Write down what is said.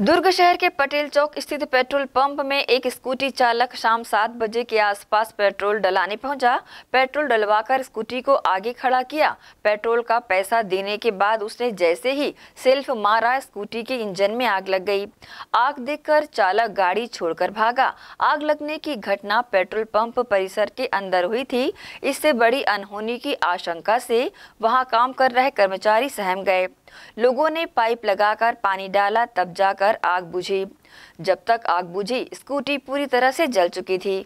दुर्ग शहर के पटेल चौक स्थित पेट्रोल पंप में एक स्कूटी चालक शाम सात बजे के आसपास पेट्रोल डलाने पहुंचा पेट्रोल डलवाकर स्कूटी को आगे खड़ा किया पेट्रोल का पैसा देने के बाद उसने जैसे ही सेल्फ मारा स्कूटी के इंजन में आग लग गई आग देखकर चालक गाड़ी छोड़कर भागा आग लगने की घटना पेट्रोल पंप परिसर के अंदर हुई थी इससे बड़ी अनहोनी की आशंका से वहाँ काम कर रहे कर्मचारी सहम गए लोगों ने पाइप लगाकर पानी डाला तब जाकर आग बुझी जब तक आग बुझी स्कूटी पूरी तरह से जल चुकी थी